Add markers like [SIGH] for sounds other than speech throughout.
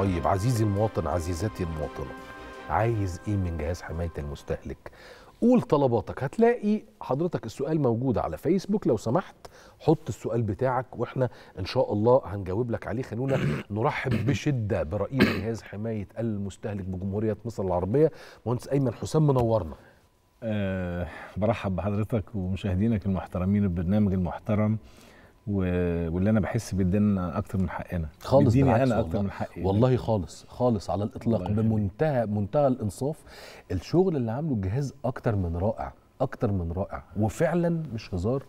طيب عزيزي المواطن عزيزتي المواطنه عايز ايه من جهاز حمايه المستهلك قول طلباتك هتلاقي حضرتك السؤال موجود على فيسبوك لو سمحت حط السؤال بتاعك واحنا ان شاء الله هنجاوب لك عليه خلونا نرحب بشده برئيس جهاز حمايه المستهلك بجمهوريه مصر العربيه مهندس ايمن حسام منورنا أه برحب بحضرتك ومشاهدينك المحترمين البرنامج المحترم واللي انا بحس بيدينا اكتر من حقنا خالص انا انا اكتر من حقي والله خالص خالص على الاطلاق بمنتهى منتهى الانصاف الشغل اللي عامله الجهاز اكتر من رائع اكتر من رائع وفعلا مش هزار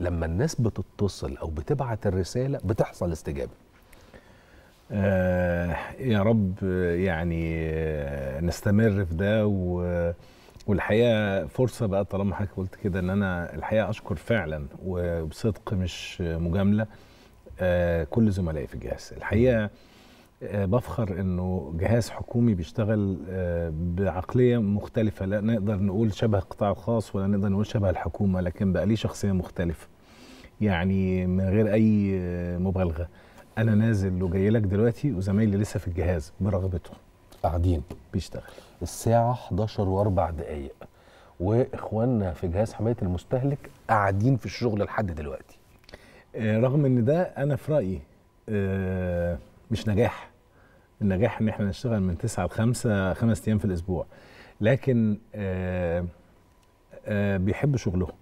لما الناس بتتصل او بتبعت الرساله بتحصل استجابه آه يا رب يعني نستمر في ده و والحقيقه فرصه بقى طالما حضرتك قلت كده ان انا الحقيقه اشكر فعلا وبصدق مش مجامله آه، كل زملائي في الجهاز الحقيقه آه، بفخر انه جهاز حكومي بيشتغل آه، بعقليه مختلفه لا نقدر نقول شبه القطاع الخاص ولا نقدر نقول شبه الحكومه لكن بقى ليه شخصيه مختلفه يعني من غير اي مبالغه انا نازل وجاي لك دلوقتي وزمايلي لسه في الجهاز برغبتهم قاعدين بيشتغل الساعه 11 و4 دقائق واخواننا في جهاز حمايه المستهلك قاعدين في الشغل لحد دلوقتي آه، رغم ان ده انا في رايي آه، مش نجاح النجاح ان احنا نشتغل من 9 ل 5 خمس ايام في الاسبوع لكن آه، بيحبوا شغلهم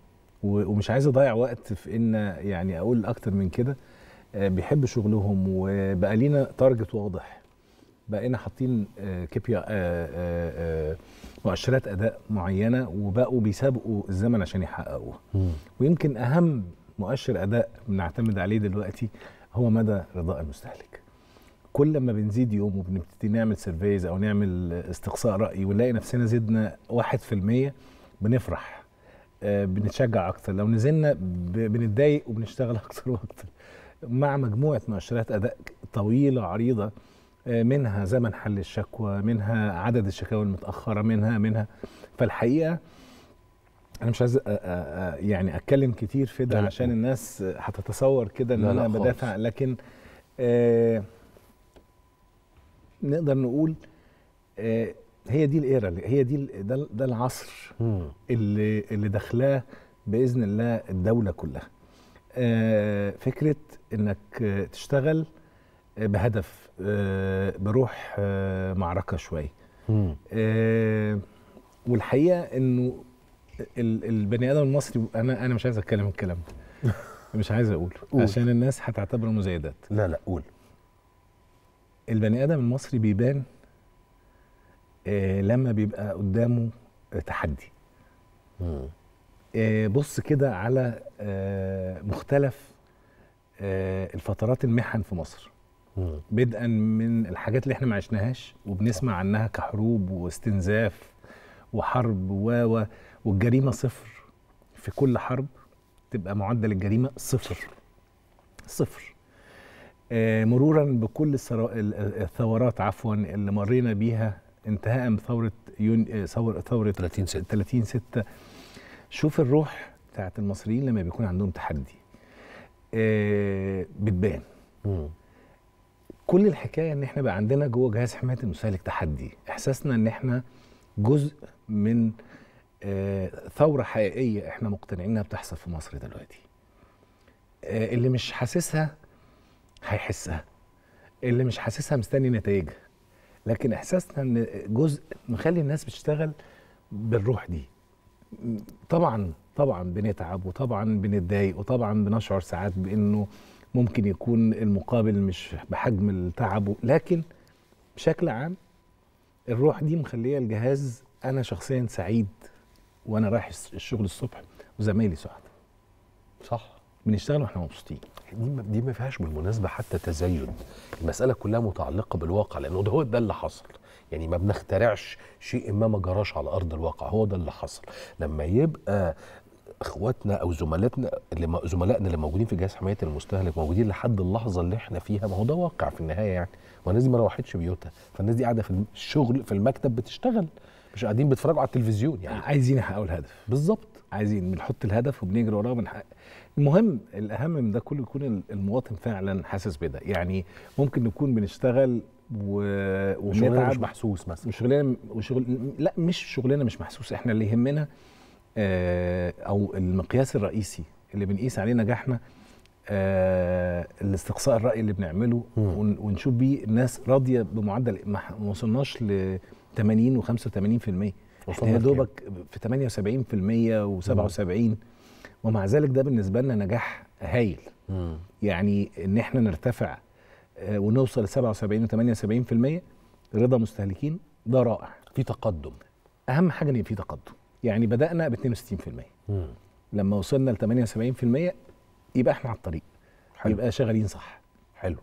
ومش عايز اضيع وقت في ان يعني اقول اكتر من كده بيحب شغلهم وبقى لينا تارجت واضح بقينا حاطين آه، كيبيا آه، آه، مؤشرات اداء معينه وبقوا بيسابقوا الزمن عشان يحققوها ويمكن اهم مؤشر اداء بنعتمد عليه دلوقتي هو مدى رضاء المستهلك كل ما بنزيد يوم وبنبتدي نعمل سيرفيز او نعمل استقصاء راي ونلاقي نفسنا زدنا 1% بنفرح بنتشجع اكتر لو نزلنا بنتضايق وبنشتغل [LAUGHS] اكتر واكتر مع مجموعه مؤشرات اداء طويله عريضه منها زمن حل الشكوى منها عدد الشكاوى المتاخره منها منها فالحقيقه انا مش عايز يعني اتكلم كتير في ده عشان الناس هتتصور كده ان انا بدافع لكن آه نقدر نقول آه هي دي الايرا هي دي ده, العصر اللي اللي داخلاه باذن الله الدوله كلها آه فكره انك تشتغل آه، بهدف آه، بروح آه، معركه شويه آه، والحقيقه انه البني ادم المصري انا انا مش عايز اتكلم الكلام ده [LAUGHS] مش عايز اقوله قول. عشان الناس هتعتبره مزايدات لا لا قول البني ادم المصري بيبان لما بيبقى قدامه تحدي بص كده على مختلف الفترات المحن في مصر بدءا من الحاجات اللي احنا ما عشناهاش وبنسمع عنها كحروب واستنزاف وحرب و والجريمه صفر في كل حرب تبقى معدل الجريمه صفر صفر آه مرورا بكل الثورات عفوا اللي مرينا بيها انتهاء بثوره ثوره آه، ثور ثوره 30 6 30 6 شوف الروح بتاعت المصريين لما بيكون عندهم تحدي آه بتبان كل الحكايه ان احنا بقى عندنا جوه جهاز حمايه المستهلك تحدي احساسنا ان احنا جزء من آه، ثوره حقيقيه احنا مقتنعين انها بتحصل في مصر دلوقتي آه، اللي مش حاسسها هيحسها اللي مش حاسسها مستني نتائجها لكن احساسنا ان جزء مخلي الناس بتشتغل بالروح دي طبعا طبعا بنتعب وطبعا بنتضايق وطبعا بنشعر ساعات بانه ممكن يكون المقابل مش بحجم التعب لكن بشكل عام الروح دي مخليه الجهاز انا شخصيا سعيد وانا رايح الشغل الصبح وزمايلي سعد صح بنشتغل واحنا مبسوطين دي ما دي ما فيهاش بالمناسبه حتى تزايد المساله كلها متعلقه بالواقع لانه ده هو ده اللي حصل يعني ما بنخترعش شيء ما ما جراش على ارض الواقع هو ده اللي حصل لما يبقى اخواتنا او زملاتنا اللي زملائنا اللي موجودين في جهاز حمايه المستهلك موجودين لحد اللحظه اللي احنا فيها ما هو ده واقع في النهايه يعني والناس دي ما روحتش بيوتها فالناس دي قاعده في الشغل في المكتب بتشتغل مش قاعدين بيتفرجوا على التلفزيون يعني عايزين يحققوا الهدف بالظبط عايزين بنحط الهدف وبنجري وراه بنحقق المهم الاهم من ده كله يكون المواطن فعلا حاسس بده يعني ممكن نكون بنشتغل و... وبنتعب مش محسوس مثلا شغلنا وشغل لا مش شغلنا مش محسوس احنا اللي يهمنا آه، او المقياس الرئيسي اللي بنقيس عليه نجاحنا آه، الاستقصاء الراي اللي بنعمله ونشوف بيه الناس راضيه بمعدل ما وصلناش ل 80 و85% وصلنا دوبك في 78% و77 ومع ذلك ده بالنسبه لنا نجاح هايل يعني ان احنا نرتفع آه، ونوصل ل 77 و78% رضا مستهلكين ده رائع في تقدم اهم حاجه ان في تقدم يعني بدانا ب 62% لما وصلنا ل 78% يبقى احنا على الطريق حلو. يبقى شغالين صح حلو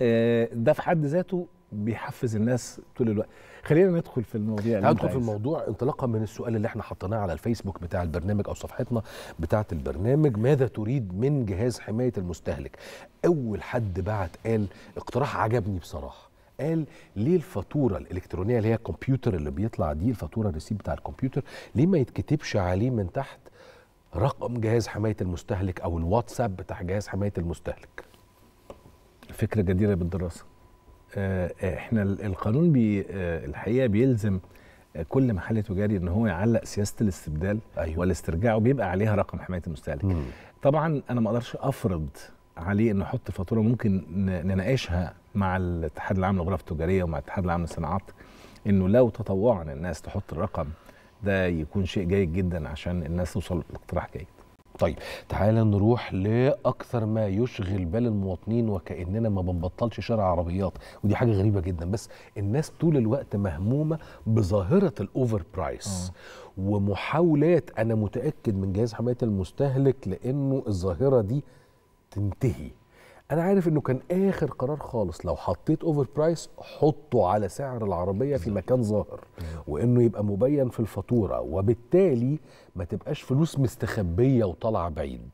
آه ده في حد ذاته بيحفز الناس طول الوقت خلينا ندخل في المواضيع اللي ندخل في الموضوع انطلاقا من السؤال اللي احنا حطيناه على الفيسبوك بتاع البرنامج او صفحتنا بتاعه البرنامج ماذا تريد من جهاز حمايه المستهلك اول حد بعت قال اقتراح عجبني بصراحه قال ليه الفاتوره الالكترونيه اللي هي الكمبيوتر اللي بيطلع دي الفاتوره الريسيب بتاع الكمبيوتر ليه ما يتكتبش عليه من تحت رقم جهاز حمايه المستهلك او الواتساب بتاع جهاز حمايه المستهلك فكره جديره بالدراسه آه، آه، احنا القانون بي آه، الحقيقه بيلزم كل محل تجاري ان هو يعلق سياسه الاستبدال أيوة. والاسترجاع وبيبقى عليها رقم حمايه المستهلك طبعا انا ما اقدرش افرض عليه ان نحط فاتوره ممكن نناقشها مع الاتحاد العام للغرف التجاريه ومع الاتحاد العام للصناعات انه لو تطوعا الناس تحط الرقم ده يكون شيء جيد جدا عشان الناس توصل لاقتراح جيد. طيب تعالى نروح لاكثر ما يشغل بال المواطنين وكاننا ما بنبطلش شارع عربيات ودي حاجه غريبه جدا بس الناس طول الوقت مهمومه بظاهره الاوفر برايس آه. ومحاولات انا متاكد من جهاز حمايه المستهلك لانه الظاهره دي تنتهي انا عارف انه كان اخر قرار خالص لو حطيت اوفر برايس حطه على سعر العربيه في مكان ظاهر وانه يبقى مبين في الفاتوره وبالتالي ما تبقاش فلوس مستخبيه وطالعه بعيد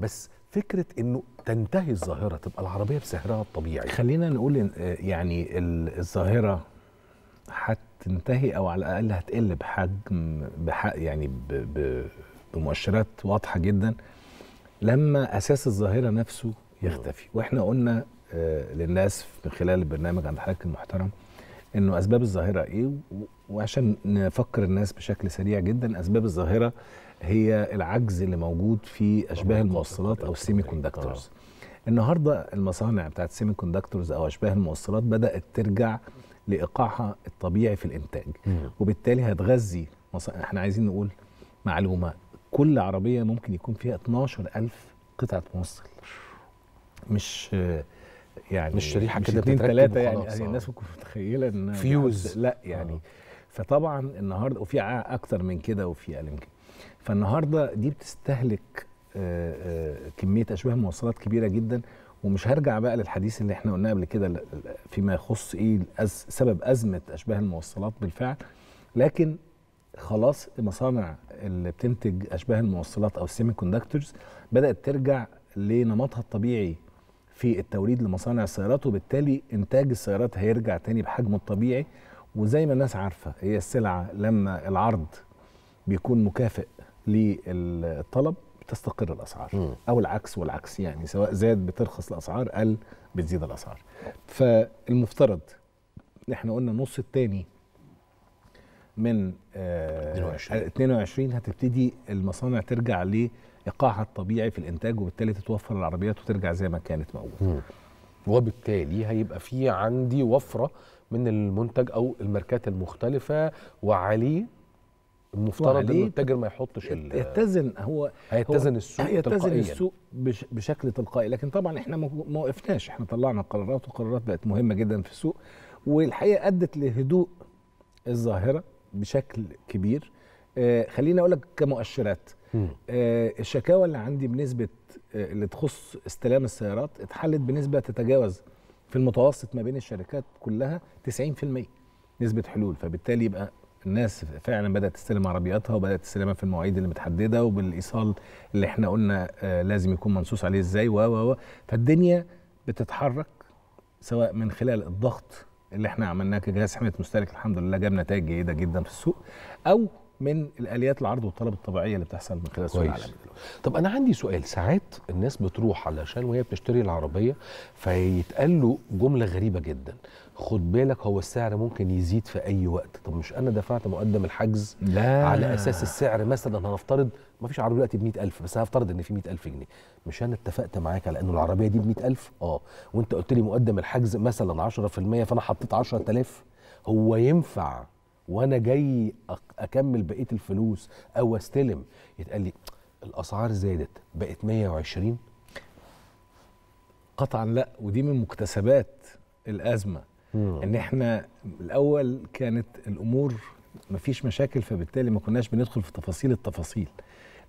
بس فكره انه تنتهي الظاهره تبقى العربيه بسعرها الطبيعي خلينا نقول آه، يعني الظاهره هتنتهي او على الاقل هتقل بحجم بحق يعني بمؤشرات واضحه جدا لما اساس الظاهره نفسه يختفي واحنا قلنا آه، للناس من خلال البرنامج عند حضرتك المحترم انه اسباب الظاهره ايه وعشان نفكر الناس بشكل سريع جدا اسباب الظاهره هي العجز اللي موجود في اشباه الموصلات او السيمي كوندكتورز آه. النهارده المصانع بتاعت السيمي كوندكتورز او اشباه الموصلات بدات ترجع لايقاعها الطبيعي في الانتاج وبالتالي هتغذي احنا عايزين نقول معلومه كل عربيه ممكن يكون فيها 12000 قطعه موصل مش يعني مش شريحه كده اتنين ثلاثه يعني, يعني الناس ممكن متخيله ان فيوز لا يعني آه. فطبعا النهارده وفي اكتر من كده وفي اقل من كده فالنهارده دي بتستهلك آه، آه، كميه اشباه موصلات كبيره جدا ومش هرجع بقى للحديث اللي احنا قلناه قبل كده فيما يخص ايه سبب ازمه اشباه الموصلات بالفعل لكن خلاص مصانع اللي بتنتج اشباه الموصلات او السيمي كوندكتورز بدات ترجع لنمطها الطبيعي في التوريد لمصانع السيارات وبالتالي انتاج السيارات هيرجع تاني بحجمه الطبيعي وزي ما الناس عارفه هي السلعه لما العرض بيكون مكافئ للطلب تستقر الاسعار او العكس والعكس يعني سواء زاد بترخص الاسعار قل بتزيد الاسعار فالمفترض احنا قلنا النص الثاني من 22 22 آه، هتبتدي المصانع ترجع لايقاعها الطبيعي في الانتاج وبالتالي تتوفر العربيات وترجع زي ما كانت موجوده وبالتالي هيبقى في عندي وفره من المنتج او الماركات المختلفه وعليه المفترض ان التاجر ما يحطش يتزن هو هيتزن السوق هيتزن تلقائيا. السوق بشكل تلقائي لكن طبعا احنا ما وقفناش احنا طلعنا قرارات وقرارات بقت مهمه جدا في السوق والحقيقه ادت لهدوء الظاهره بشكل كبير آه، خليني اقول لك كمؤشرات آه، الشكاوى اللي عندي بنسبه آه، اللي تخص استلام السيارات اتحلت بنسبه تتجاوز في المتوسط ما بين الشركات كلها 90% نسبه حلول فبالتالي يبقى الناس فعلا بدات تستلم عربياتها وبدات تستلمها في المواعيد اللي متحدده وبالايصال اللي احنا قلنا لازم يكون منصوص عليه ازاي و و فالدنيا بتتحرك سواء من خلال الضغط اللي احنا عملناه كجهاز حمايه مستهلك الحمد لله جاب نتائج جيده جدا في السوق او من الاليات العرض والطلب الطبيعيه اللي بتحصل من خلال السوق العالمي طب انا عندي سؤال ساعات الناس بتروح علشان وهي بتشتري العربيه فيتقال له جمله غريبه جدا خد بالك هو السعر ممكن يزيد في اي وقت طب مش انا دفعت مقدم الحجز لا. على اساس السعر مثلا هنفترض ما فيش عربيه دلوقتي بمئة ألف بس هنفترض ان في ألف جنيه مش انا اتفقت معاك على انه العربيه دي بمئة ألف اه وانت قلت لي مقدم الحجز مثلا 10% فانا حطيت 10000 هو ينفع وانا جاي اكمل بقيه الفلوس او استلم يتقال لي الاسعار زادت بقت 120 قطعا لا ودي من مكتسبات الازمه مم. ان احنا الاول كانت الامور مفيش مشاكل فبالتالي ما كناش بندخل في تفاصيل التفاصيل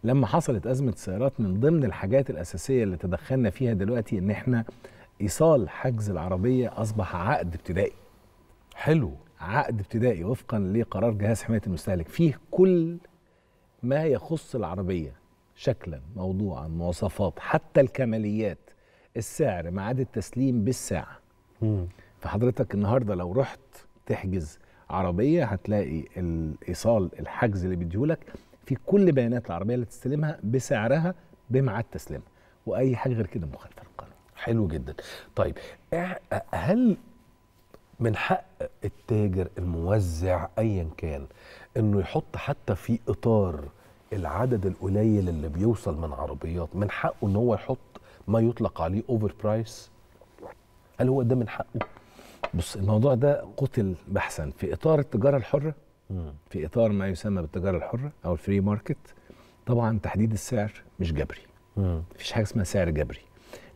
لما حصلت ازمه السيارات من ضمن الحاجات الاساسيه اللي تدخلنا فيها دلوقتي ان احنا ايصال حجز العربيه اصبح عقد ابتدائي حلو عقد ابتدائي وفقا لقرار جهاز حمايه المستهلك فيه كل ما يخص العربيه شكلا موضوعا مواصفات حتى الكماليات السعر ميعاد التسليم بالساعه مم. فحضرتك النهارده لو رحت تحجز عربيه هتلاقي الايصال الحجز اللي بيديهولك في كل بيانات العربيه اللي تستلمها بسعرها بميعاد تسليمها واي حاجه غير كده مخالفه للقانون حلو جدا طيب إيه، هل من حق التاجر الموزع ايا كان انه يحط حتى في اطار العدد القليل اللي بيوصل من عربيات من حقه ان هو يحط ما يطلق عليه اوفر برايس هل هو ده من حقه بص الموضوع ده قتل بحثا في اطار التجاره الحره في اطار ما يسمى بالتجاره الحره او الفري ماركت طبعا تحديد السعر مش جبري مفيش حاجه اسمها سعر جبري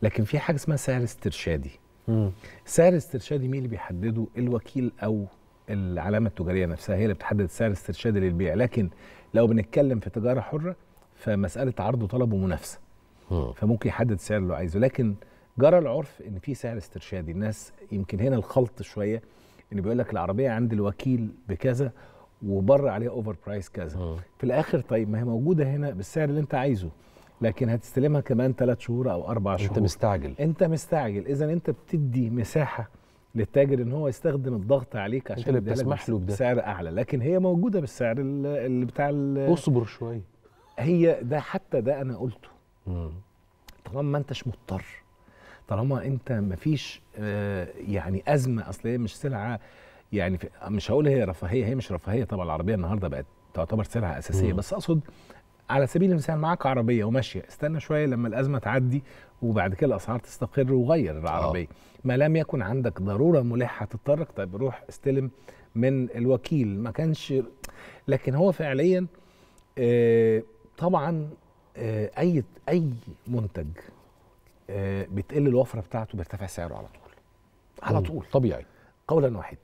لكن في حاجه اسمها سعر استرشادي سعر استرشادي مين اللي بيحدده الوكيل او العلامه التجاريه نفسها هي اللي بتحدد السعر الاسترشادي للبيع لكن لو بنتكلم في تجاره حره فمساله عرض وطلب ومنافسه فممكن يحدد السعر اللي عايزه لكن جرى العرف ان في سعر استرشادي الناس يمكن هنا الخلط شويه ان بيقول لك العربيه عند الوكيل بكذا وبره عليها اوفر برايس كذا م. في الاخر طيب ما هي موجوده هنا بالسعر اللي انت عايزه لكن هتستلمها كمان ثلاث شهور او اربع شهور انت مستعجل انت مستعجل اذا انت بتدي مساحه للتاجر ان هو يستخدم الضغط عليك عشان انت اللي بتسمح له بده سعر اعلى لكن هي موجوده بالسعر اللي بتاع اصبر شويه هي ده حتى ده انا قلته طالما ما انتش مضطر طالما انت مفيش آه، يعني ازمه اصل هي مش سلعه يعني مش هقول هي رفاهيه هي مش رفاهيه طبعا العربيه النهارده بقت تعتبر سلعه اساسيه بس اقصد على سبيل المثال معاك عربيه وماشيه استنى شويه لما الازمه تعدي وبعد كده الاسعار تستقر وغير العربيه آه. ما لم يكن عندك ضروره ملحه تضطرك طيب روح استلم من الوكيل ما كانش لكن هو فعليا آه، طبعا آه، اي اي منتج آه، بتقل الوفره بتاعته بيرتفع سعره على طول على طول طبيعي قولا واحد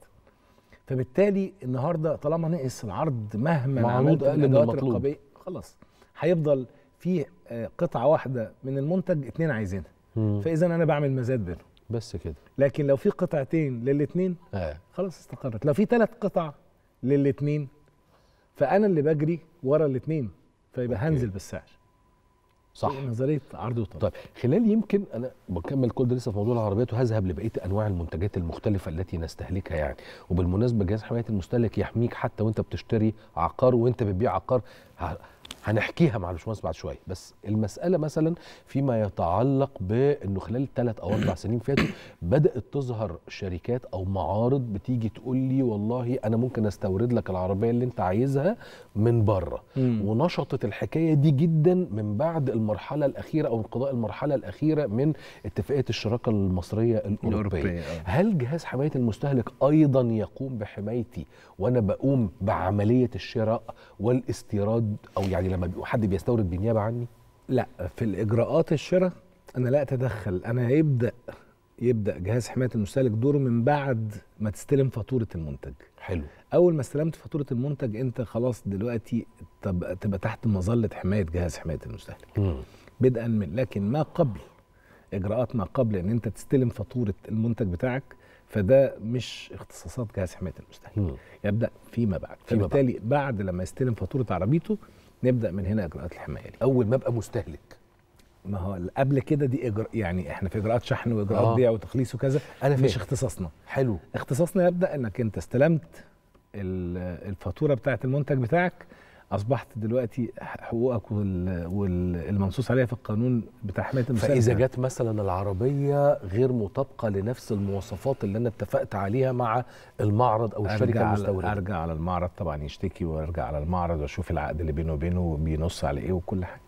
فبالتالي النهارده طالما نقص العرض مهما عملت اقل من المطلوب خلاص هيفضل في آه، قطعه واحده من المنتج اثنين عايزينها فاذا انا بعمل مزاد بينهم بس كده لكن لو في قطعتين للاثنين آه. خلاص استقرت لو في ثلاث قطع للاثنين فانا اللي بجري ورا الاثنين فيبقى هنزل بالسعر صح نظريه عرض وطلب طيب خلال يمكن انا بكمل كل ده لسه في موضوع العربيات وهذهب لبقيه انواع المنتجات المختلفه التي نستهلكها يعني وبالمناسبه جهاز حمايه المستهلك يحميك حتى وانت بتشتري عقار وانت بتبيع عقار هنحكيها مع الباشمهندس بعد شويه بس المساله مثلا فيما يتعلق بانه خلال ثلاث او اربع سنين فاتوا بدات تظهر شركات او معارض بتيجي تقول لي والله انا ممكن استورد لك العربيه اللي انت عايزها من بره ونشطت الحكايه دي جدا من بعد المرحله الاخيره او انقضاء المرحله الاخيره من اتفاقيه الشراكه المصريه الاوروبيه آه. هل جهاز حمايه المستهلك ايضا يقوم بحمايتي وانا بقوم بعمليه الشراء والاستيراد بستورد او يعني لما بيبقى حد بيستورد بالنيابه عني لا في الاجراءات الشراء انا لا اتدخل انا يبدا يبدا جهاز حمايه المستهلك دوره من بعد ما تستلم فاتوره المنتج حلو اول ما استلمت فاتوره المنتج انت خلاص دلوقتي تبقى تحت مظله حمايه جهاز حمايه المستهلك بدءا من لكن ما قبل اجراءات ما قبل ان انت تستلم فاتوره المنتج بتاعك فده مش اختصاصات جهاز حمايه المستهلك يبدا فيما بعد فبالتالي بعد. بعد لما يستلم فاتوره عربيته نبدا من هنا اجراءات الحمايه لي. اول ما ابقى مستهلك ما هو قبل كده دي إجراء يعني احنا في اجراءات شحن واجراءات آه. بيع وتخليص وكذا انا مش اختصاصنا حلو اختصاصنا يبدا انك انت استلمت الفاتوره بتاعه المنتج بتاعك اصبحت دلوقتي حقوقك والمنصوص عليها في القانون بتاع حمايه المسلمين فاذا جت مثلا العربيه غير مطابقه لنفس المواصفات اللي انا اتفقت عليها مع المعرض او الشركه المستورده ارجع على المعرض طبعا يشتكي وارجع على المعرض واشوف العقد اللي بينه وبينه بينص على ايه وكل حاجه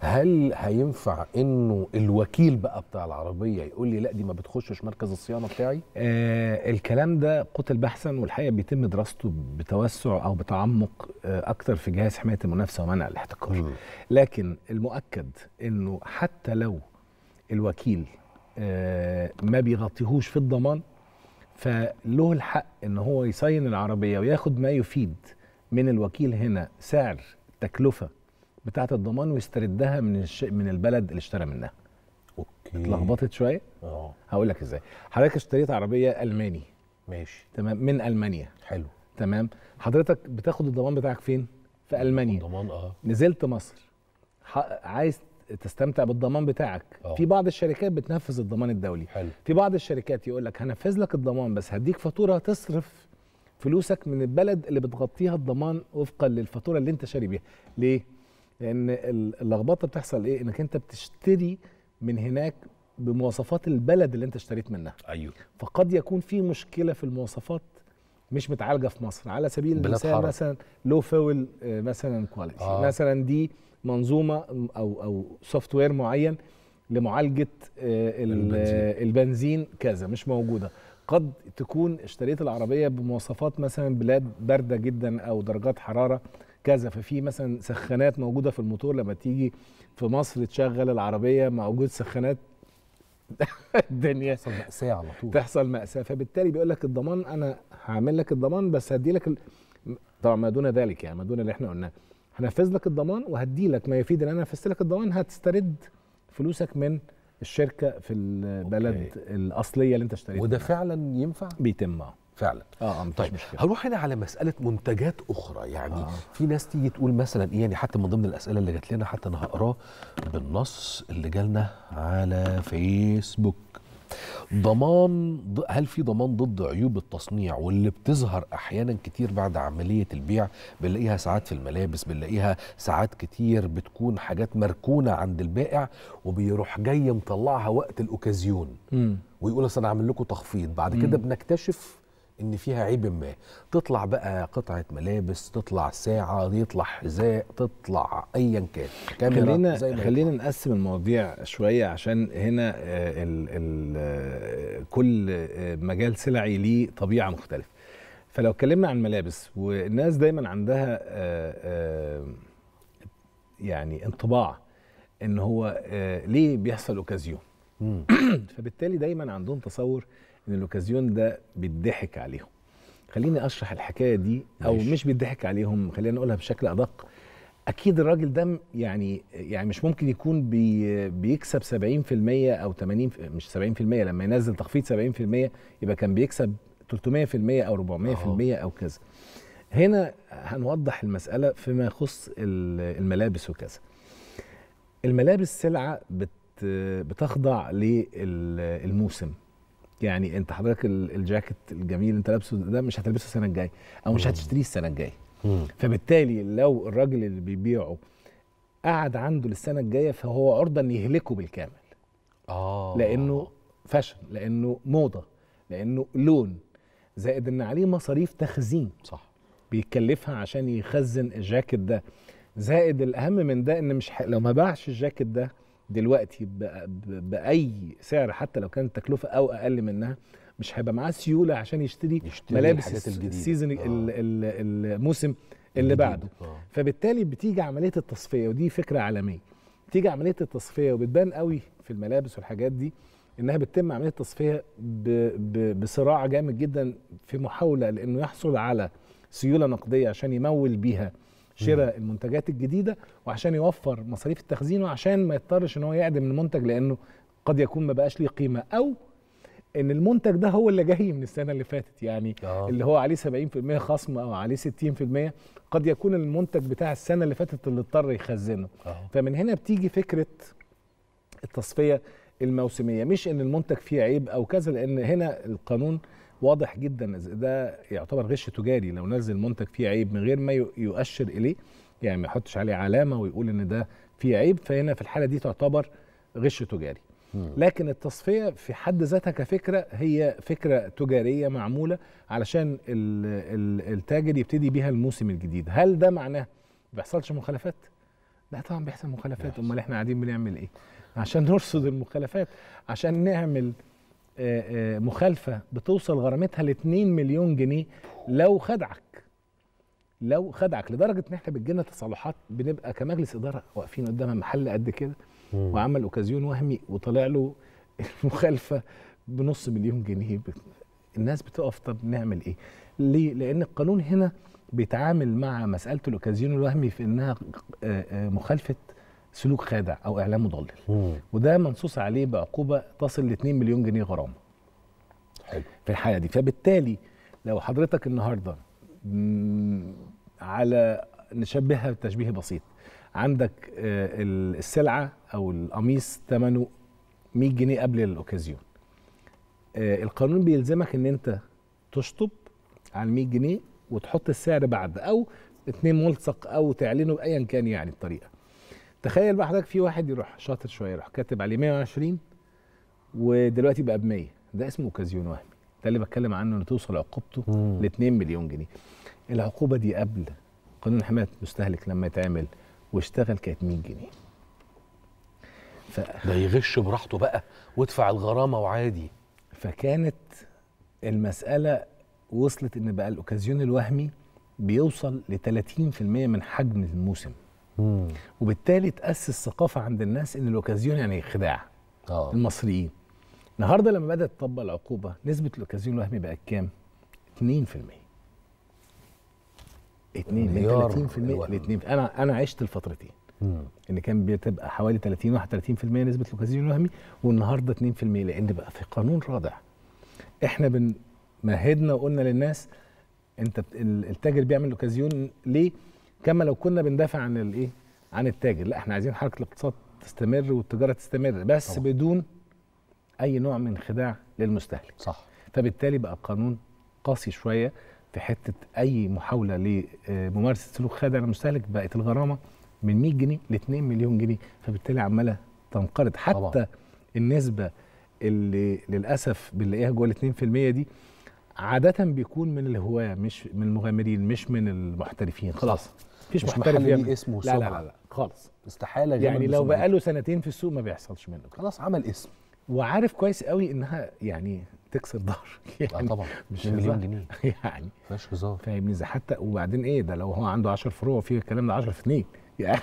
هل هينفع انه الوكيل بقى بتاع العربيه يقول لي لا دي ما بتخشش مركز الصيانه بتاعي؟ آه الكلام ده قتل بحثا والحقيقه بيتم دراسته بتوسع او بتعمق آه اكثر في جهاز حمايه المنافسه ومنع الاحتكار. لكن المؤكد انه حتى لو الوكيل آه ما بيغطيهوش في الضمان فله الحق ان هو يصين العربيه وياخد ما يفيد من الوكيل هنا سعر تكلفه بتاعه الضمان ويستردها من الش... من البلد اللي اشترى منها اوكي اتلخبطت شويه اه هقول لك ازاي حضرتك اشتريت عربيه الماني ماشي تمام من المانيا حلو تمام حضرتك بتاخد الضمان بتاعك فين في المانيا الضمان اه نزلت مصر ح... عايز تستمتع بالضمان بتاعك أوه. في بعض الشركات بتنفذ الضمان الدولي حلو. في بعض الشركات يقول لك هنفذ لك الضمان بس هديك فاتوره تصرف فلوسك من البلد اللي بتغطيها الضمان وفقا للفاتوره اللي انت شاري بيها ليه لان اللخبطه بتحصل ايه انك انت بتشتري من هناك بمواصفات البلد اللي انت اشتريت منها ايوه فقد يكون في مشكله في المواصفات مش متعالجه في مصر على سبيل المثال مثلا لو فاول آه، مثلا كواليتي آه. مثلا دي منظومه او او سوفت وير معين لمعالجه آه، البنزين. البنزين كذا مش موجوده قد تكون اشتريت العربيه بمواصفات مثلا بلاد بارده جدا او درجات حراره كذا ففي مثلا سخانات موجوده في الموتور لما تيجي في مصر تشغل العربيه موجود سخانات [LAUGHS] الدنيا تحصل مأساة على طول تحصل مأساة فبالتالي بيقول لك الضمان انا هعمل لك الضمان بس هدي لك ال... طبعا ما دون ذلك يعني ما دون اللي احنا قلناه هنفذ لك الضمان وهدي لك ما يفيد ان انا نفذت لك الضمان هتسترد فلوسك من الشركه في البلد أوكي. الاصليه اللي انت اشتريتها وده فعلا ينفع بيتم آه. فعلا اه, آه، طيب. مشكله هروح هنا على مساله منتجات اخرى يعني آه. في ناس تيجي تقول مثلا ايه يعني حتى من ضمن الاسئله اللي جات لنا حتى انا هقراه بالنص اللي جالنا على فيسبوك ضمان هل في ضمان ضد عيوب التصنيع واللي بتظهر احيانا كتير بعد عمليه البيع بنلاقيها ساعات في الملابس بنلاقيها ساعات كتير بتكون حاجات مركونه عند البائع وبيروح جاي مطلعها وقت الاوكازيون ويقول اصل انا عامل لكم تخفيض بعد كده بنكتشف ان فيها عيب ما تطلع بقى قطعه ملابس تطلع ساعه يطلع حذاء تطلع ايا كان خلينا زي ما خلينا نقسم المواضيع شويه عشان هنا الـ آه، الـ آه، كل آه، مجال سلعي ليه طبيعه مختلفه فلو اتكلمنا عن الملابس والناس دايما عندها يعني انطباع ان هو ليه بيحصل اوكازيون [CLEARS THROAT] فبالتالي دايما عندهم تصور ان الاوكازيون ده بيضحك عليهم خليني اشرح الحكايه دي او ماشي. مش بيضحك عليهم خلينا نقولها بشكل ادق اكيد الراجل ده يعني يعني مش ممكن يكون بي بيكسب 70% او 80 مش 70% لما ينزل تخفيض 70% يبقى كان بيكسب 300% او 400% أوه. او كذا هنا هنوضح المساله فيما يخص الملابس وكذا الملابس سلعه بتخضع للموسم يعني انت حضرتك الجاكيت الجميل انت لابسه ده مش هتلبسه السنه الجايه او مش هتشتريه السنه الجايه فبالتالي لو الراجل اللي بيبيعه قعد عنده للسنه الجايه فهو عرضه ان يهلكه بالكامل اه لانه فاشن لانه موضه لانه لون زائد ان عليه مصاريف تخزين صح بيكلفها عشان يخزن الجاكيت ده زائد الاهم من ده ان مش لو ما باعش الجاكيت ده دلوقتي باي سعر حتى لو كانت تكلفه او اقل منها مش هيبقى معاه سيوله عشان يشتري, يشتري ملابس السيزون آه. الموسم اللي بعده آه. فبالتالي بتيجي عمليه التصفيه ودي فكره عالميه بتيجي عمليه التصفيه وبتبان قوي في الملابس والحاجات دي انها بتتم عمليه التصفيه بصراع جامد جدا في محاوله لانه يحصل على سيوله نقديه عشان يمول بيها شراء المنتجات الجديده وعشان يوفر مصاريف التخزين وعشان ما يضطرش ان هو يعدم المنتج لانه قد يكون ما بقاش ليه قيمه او ان المنتج ده هو اللي جاي من السنه اللي فاتت يعني آه. اللي هو عليه 70% خصم او عليه 60% قد يكون المنتج بتاع السنه اللي فاتت اللي اضطر يخزنه آه. فمن هنا بتيجي فكره التصفيه الموسميه مش ان المنتج فيه عيب او كذا لان هنا القانون واضح جدا ده يعتبر غش تجاري لو نزل منتج فيه عيب من غير ما يؤشر اليه يعني ما يحطش عليه علامه ويقول ان ده فيه عيب فهنا في الحاله دي تعتبر غش تجاري لكن التصفيه في حد ذاتها كفكره هي فكره تجاريه معموله علشان التاجر يبتدي بيها الموسم الجديد هل ده معناه ما بيحصلش مخالفات لا طبعا بيحصل مخالفات امال احنا قاعدين بنعمل ايه عشان نرصد المخالفات عشان نعمل آه، آه، مخالفه بتوصل غرامتها ل 2 مليون جنيه لو خدعك لو خدعك لدرجه ان احنا بتجينا تصالحات بنبقى كمجلس اداره واقفين قدام محل قد كده وعمل اوكازيون وهمي وطلع له المخالفه بنص مليون جنيه الناس بتقف طب نعمل ايه؟ ليه؟ لان القانون هنا بيتعامل مع مساله الاوكازيون الوهمي في انها آه، مخالفه سلوك خادع او اعلام مضلل وده منصوص عليه بعقوبه تصل ل 2 مليون جنيه غرامه حلو في الحاله دي فبالتالي لو حضرتك النهارده على نشبهها بتشبيه بسيط عندك آه، السلعه او القميص ثمنه 100 جنيه قبل الاوكازيون آه، القانون بيلزمك ان انت تشطب على 100 جنيه وتحط السعر بعد او اتنين ملصق او تعلنه ايا كان يعني الطريقه تخيل بقى حضرتك في واحد يروح شاطر شويه يروح كاتب عليه 120 ودلوقتي بقى ب 100 ده اسمه اوكازيون وهمي ده اللي بتكلم عنه ان توصل عقوبته ل 2 مليون جنيه العقوبه دي قبل قانون حمايه المستهلك لما يتعمل واشتغل كانت 100 جنيه ف... ده يغش براحته بقى وادفع الغرامه وعادي فكانت المساله وصلت ان بقى الاوكازيون الوهمي بيوصل ل 30% من حجم الموسم وبالتالي تاسس ثقافه عند الناس ان الاوكازيون يعني خداع اه المصريين النهارده لما بدات تطبق العقوبه نسبه الاوكازيون الوهمي بقت كام 2% 2 30% ل 2 انا انا عشت الفترتين مم. ان كان بتبقى حوالي 30 31% نسبه الاوكازيون الوهمي والنهارده 2% لان بقى في قانون رادع احنا بنمهدنا وقلنا للناس انت التاجر بيعمل اوكازيون ليه كما لو كنا بندافع عن الايه عن التاجر لا احنا عايزين حركه الاقتصاد تستمر والتجاره تستمر بس طبعا. بدون اي نوع من خداع للمستهلك صح فبالتالي بقى القانون قاسي شويه في حته اي محاوله لممارسه سلوك خادع للمستهلك بقت الغرامه من 100 جنيه ل 2 مليون جنيه فبالتالي عماله تنقرض حتى طبعا. النسبه اللي للاسف بنلاقيها جوه ال 2% دي عاده بيكون من الهواه مش من المغامرين مش من المحترفين خلاص مفيش مش محترف يعمل اسمه لا, لا لا لا خالص استحاله يعني لو بقاله سنتين في السوق ما بيحصلش منه خلاص عمل اسم وعارف كويس قوي انها يعني تكسر ظهر [LAUGHS] يعني لا طبعا مش مليون جنيه [LAUGHS] يعني مش هزار فاهمني اذا حتى وبعدين ايه ده لو هو عنده 10 فروع في الكلام ده 10 في 2 يعني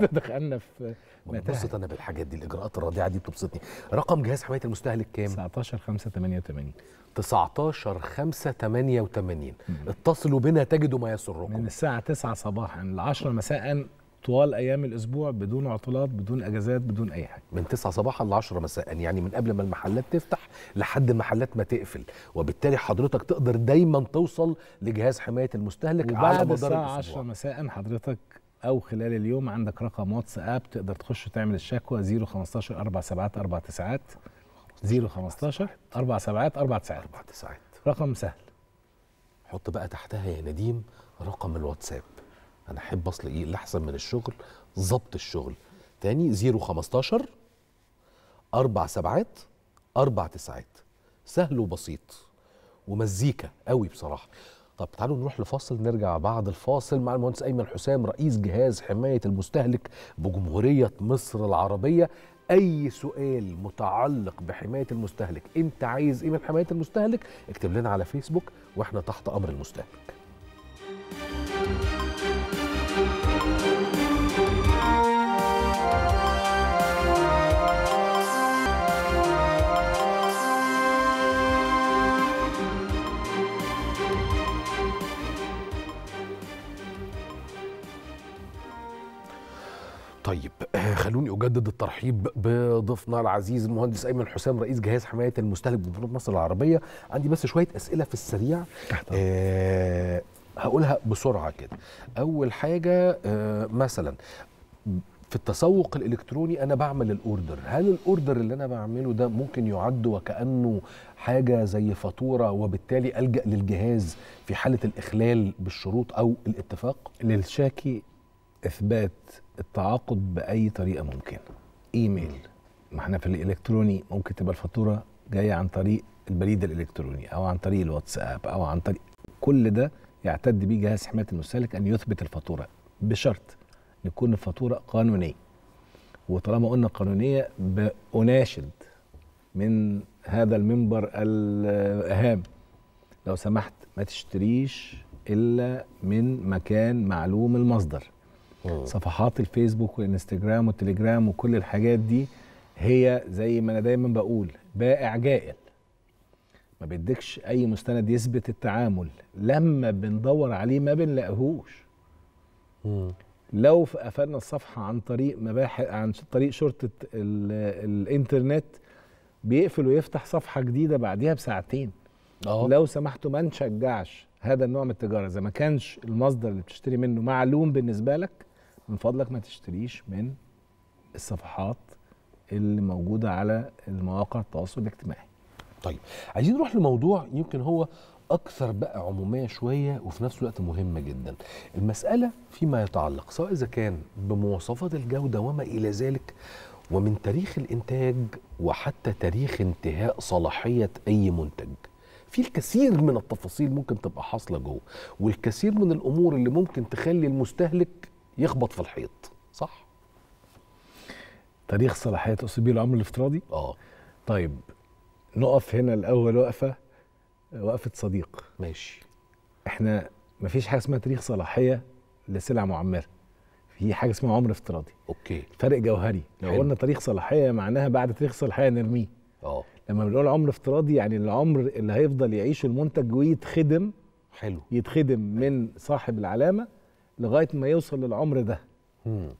[LAUGHS] دخلنا في بتبسط انا بالحاجات دي الاجراءات الرادعه دي بتبسطني رقم جهاز حمايه المستهلك كام 19 5 88 19 5 88 اتصلوا بنا تجدوا ما يسركم من الساعة 9 صباحا ل 10 مساء طوال ايام الاسبوع بدون عطلات بدون اجازات بدون اي حاجه من 9 صباحا ل 10 مساء يعني من قبل ما المحلات تفتح لحد المحلات ما تقفل وبالتالي حضرتك تقدر دايما توصل لجهاز حمايه المستهلك على مدار الساعه 10 مساء حضرتك او خلال اليوم عندك رقم واتساب تقدر تخش تعمل الشكوى 015 47 49 015 أربع سبعات أربع تسعات أربع تسعات رقم سهل حط بقى تحتها يا نديم رقم الواتساب أنا أحب أصل إيه اللي أحسن من الشغل ظبط الشغل تاني 015 أربع سبعات أربع تسعات سهل وبسيط ومزيكا قوي بصراحة طب تعالوا نروح لفاصل نرجع بعد الفاصل مع المهندس أيمن حسام رئيس جهاز حماية المستهلك بجمهورية مصر العربية اي سؤال متعلق بحمايه المستهلك انت عايز ايه من حمايه المستهلك اكتب لنا على فيسبوك واحنا تحت امر المستهلك طيب آه، خلوني اجدد الترحيب بضيفنا العزيز المهندس ايمن حسام رئيس جهاز حمايه المستهلك ببنوك مصر العربيه عندي بس شويه اسئله في السريع آه هقولها بسرعه كده اول حاجه آه مثلا في التسوق الالكتروني انا بعمل الاوردر هل الاوردر اللي انا بعمله ده ممكن يعد وكانه حاجه زي فاتوره وبالتالي الجا للجهاز في حاله الاخلال بالشروط او الاتفاق للشاكي اثبات التعاقد باي طريقه ممكنه ايميل ما احنا في الالكتروني ممكن تبقى الفاتوره جايه عن طريق البريد الالكتروني او عن طريق الواتساب او عن طريق كل ده يعتد به جهاز حمايه المستهلك ان يثبت الفاتوره بشرط ان تكون الفاتوره قانونيه وطالما قلنا قانونيه باناشد من هذا المنبر الاهم لو سمحت ما تشتريش الا من مكان معلوم المصدر صفحات الفيسبوك والانستجرام والتليجرام وكل الحاجات دي هي زي ما انا دايما بقول بائع جائل ما بيديكش اي مستند يثبت التعامل لما بندور عليه ما بنلاقيهوش لو قفلنا الصفحه عن طريق مباحث عن طريق شرطه الـ الانترنت بيقفل ويفتح صفحه جديده بعديها بساعتين أوه. لو سمحتوا ما نشجعش هذا النوع من التجاره اذا ما كانش المصدر اللي بتشتري منه معلوم بالنسبه لك من فضلك ما تشتريش من الصفحات اللي موجوده على المواقع التواصل الاجتماعي طيب عايزين نروح لموضوع يمكن هو اكثر بقى عموميه شويه وفي نفس الوقت مهمه جدا المساله فيما يتعلق سواء اذا كان بمواصفات الجوده وما الى ذلك ومن تاريخ الانتاج وحتى تاريخ انتهاء صلاحيه اي منتج في الكثير من التفاصيل ممكن تبقى حاصله جوه والكثير من الامور اللي ممكن تخلي المستهلك يخبط في الحيط صح تاريخ صلاحيه تقصد بيه العمر الافتراضي اه طيب نقف هنا الاول وقفه وقفه صديق ماشي احنا ما فيش حاجه اسمها تاريخ صلاحيه لسلع معمره في حاجه اسمها عمر افتراضي اوكي فرق جوهري لو قلنا تاريخ صلاحيه معناها بعد تاريخ صلاحيه نرميه اه لما بنقول عمر افتراضي يعني العمر اللي هيفضل يعيشه المنتج ويتخدم حلو يتخدم من صاحب العلامه لغايه ما يوصل للعمر ده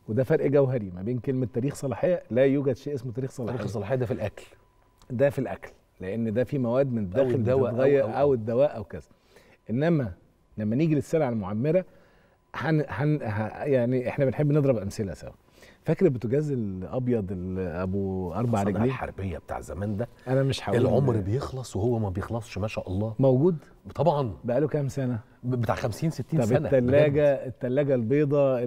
وده فرق جوهري ما بين كلمه تاريخ صلاحيه لا يوجد شيء اسمه تاريخ صلاحيه تاريخ صلاحيه ده في الاكل ده في الاكل لان ده في مواد من داخل الدواء أو, أو, او الدواء او كذا انما لما نيجي للسلع المعمره هن هن يعني احنا بنحب نضرب امثله سوا فاكر البوتجاز الابيض اللي ابو اربع رجلين الحربيه بتاع زمان ده انا مش هقول العمر بيخلص وهو ما بيخلصش ما شاء الله موجود طبعا بقاله كام سنه بتاع 50 60 طب سنه التلاجة الثلاجه الثلاجه البيضاء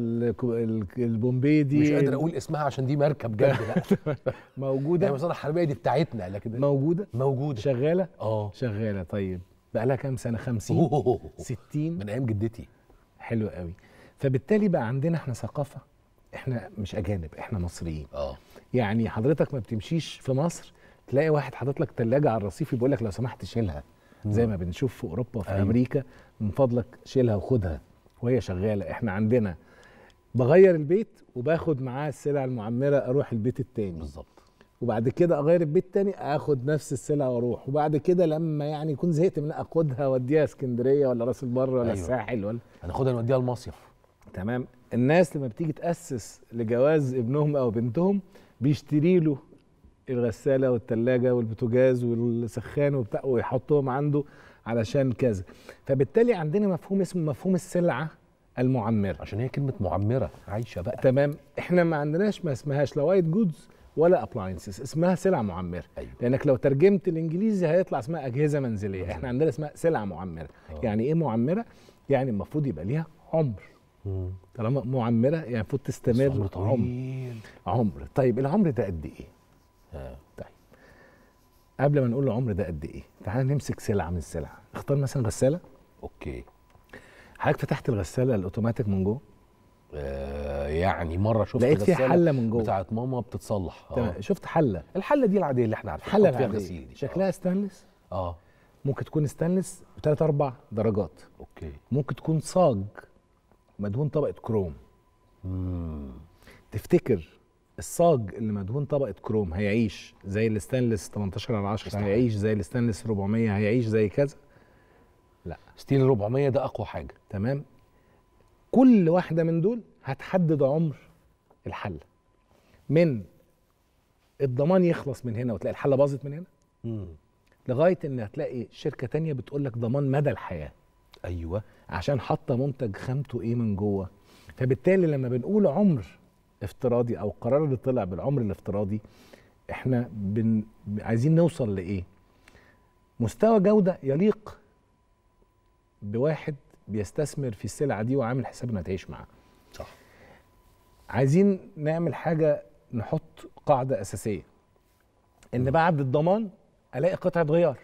البومبي دي مش قادر اقول اسمها عشان دي مركب جد لا يعني. [LAUGHS] موجوده يعني الحربيه دي بتاعتنا لكن موجوده موجوده شغاله اه شغاله طيب بقى لها كام سنه 50 60 من ايام جدتي حلو قوي فبالتالي بقى عندنا احنا ثقافه احنا مش اجانب احنا مصريين اه يعني حضرتك ما بتمشيش في مصر تلاقي واحد حاطط لك ثلاجه على الرصيف بيقول لك لو سمحت شيلها زي ما بنشوف في اوروبا وفي أيوة. امريكا من فضلك شيلها وخدها وهي شغاله احنا عندنا بغير البيت وباخد معاه السلع المعمره اروح البيت التاني بالظبط وبعد كده اغير البيت تاني اخد نفس السلع واروح وبعد كده لما يعني يكون زهقت منها اخدها واديها اسكندريه ولا راس البر ولا أيوة. الساحل ولا هناخدها نوديها المصيف تمام الناس لما بتيجي تأسس لجواز ابنهم أو بنتهم بيشتري له الغسالة والتلاجة والبوتاجاز والسخان وبتاع ويحطهم عنده علشان كذا فبالتالي عندنا مفهوم اسمه مفهوم السلعة المعمرة عشان هي كلمة معمرة عايشة بقى تمام احنا ما عندناش ما اسمهاش لا وايت جودز ولا ابلاينسز اسمها سلع معمره أيوة. لانك لو ترجمت الانجليزي هيطلع اسمها اجهزه منزليه أيوة. احنا عندنا اسمها سلع معمره أوه. يعني ايه معمره يعني المفروض يبقى ليها عمر طالما معمره يعني المفروض تستمر عمر طويل عمر طيب العمر ده قد ايه؟ ها. طيب قبل ما نقول العمر ده قد ايه؟ تعال نمسك سلعه من السلع اختار مثلا غساله اوكي حضرتك فتحت الغساله الاوتوماتيك من جوه؟ آه، يعني مره شفت لقيت فيها حله من جوه بتاعت ماما بتتصلح آه. تمام آه. شفت حله الحله دي العاديه اللي احنا عارفينها حله فيها غسيل دي شكلها آه. ستانلس اه ممكن تكون ستانلس بثلاث اربع درجات اوكي ممكن تكون صاج مدهون طبقه كروم مم. تفتكر الصاج اللي مدهون طبقه كروم هيعيش زي الستانلس 18 على 10 هيعيش زي الستانلس 400 هيعيش زي كذا لا ستيل 400 ده اقوى حاجه تمام كل واحده من دول هتحدد عمر الحله من الضمان يخلص من هنا وتلاقي الحله باظت من هنا مم. لغايه ان هتلاقي شركه تانية بتقول لك ضمان مدى الحياه ايوه عشان حاطه منتج خامته ايه من جوه فبالتالي لما بنقول عمر افتراضي او القرار اللي طلع بالعمر الافتراضي احنا بن... عايزين نوصل لايه مستوى جوده يليق بواحد بيستثمر في السلعه دي وعامل حساب انها تعيش معاه صح عايزين نعمل حاجه نحط قاعده اساسيه ان بعد الضمان الاقي قطعه غيار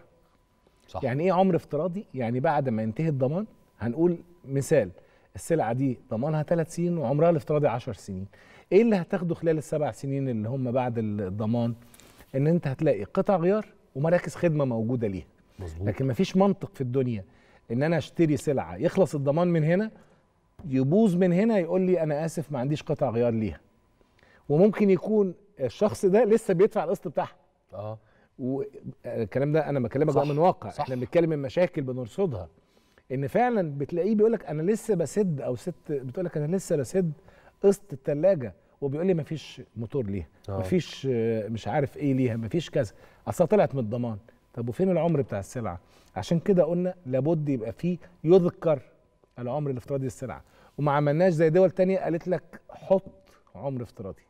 صح يعني ايه عمر افتراضي يعني بعد ما ينتهي الضمان هنقول مثال السلعه دي ضمانها ثلاث سنين وعمرها الافتراضي 10 سنين ايه اللي هتاخده خلال السبع سنين اللي هم بعد الضمان ان انت هتلاقي قطع غيار ومراكز خدمه موجوده ليها مظبوط لكن مفيش منطق في الدنيا ان انا اشتري سلعه يخلص الضمان من هنا يبوظ من هنا يقول لي انا اسف ما عنديش قطع غيار ليها وممكن يكون الشخص ده لسه بيدفع القسط بتاعها اه والكلام آه، ده انا بكلمك من واقع صح. احنا بنتكلم من مشاكل بنرصدها ان فعلا بتلاقيه بيقول لك انا لسه بسد او ست بتقول لك انا لسه بسد قسط الثلاجه وبيقول لي مفيش موتور ليها ما آه. مفيش مش عارف ايه ليها مفيش كذا اصلا طلعت من الضمان طب وفين العمر بتاع السلعه عشان كده قلنا لابد يبقى فيه يذكر العمر الافتراضي للسلعه وما عملناش زي دول تانية قالت لك حط عمر افتراضي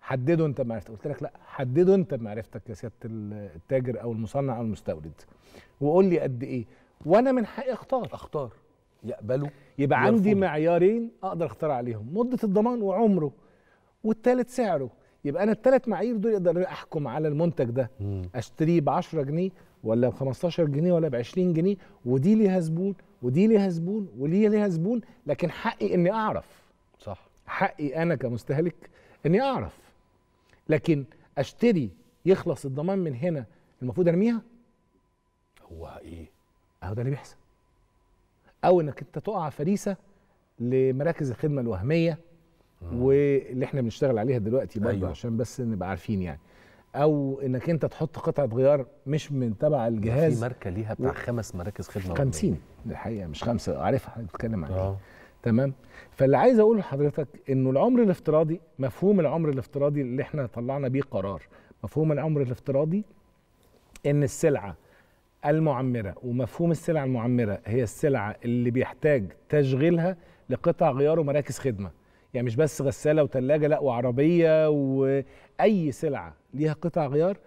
حدده انت بمعرفتك قلت لك لا حدده انت بمعرفتك يا سياده التاجر او المصنع او المستورد وقول لي قد ايه وانا من حقي اختار اختار يقبلوا يبقى عندي معيارين اقدر اختار عليهم مده الضمان وعمره والثالث سعره يبقى انا الثلاث معايير دول اقدر احكم على المنتج ده مم. اشتريه ب 10 جنيه ولا ب 15 جنيه ولا ب 20 جنيه ودي ليها زبون ودي ليها زبون ودي ليها زبون لكن حقي اني اعرف صح حقي انا كمستهلك اني اعرف لكن اشتري يخلص الضمان من هنا المفروض ارميها هو ايه اهو ده اللي بيحصل او انك انت تقع فريسه لمراكز الخدمه الوهميه آه. واللي احنا بنشتغل عليها دلوقتي برضه أيوة. عشان بس نبقى عارفين يعني او انك انت تحط قطعه غيار مش من تبع الجهاز في ماركه ليها بتاع و... خمس مراكز خدمه 50 الحقيقه مش خمسه عارفها بتتكلم عليها آه. تمام فاللي عايز اقوله لحضرتك انه العمر الافتراضي مفهوم العمر الافتراضي اللي احنا طلعنا بيه قرار مفهوم العمر الافتراضي ان السلعه المعمره ومفهوم السلع المعمره هي السلعه اللي بيحتاج تشغيلها لقطع غيار ومراكز خدمه يعني مش بس غساله وتلاجة لا وعربيه واي سلعه ليها قطع غيار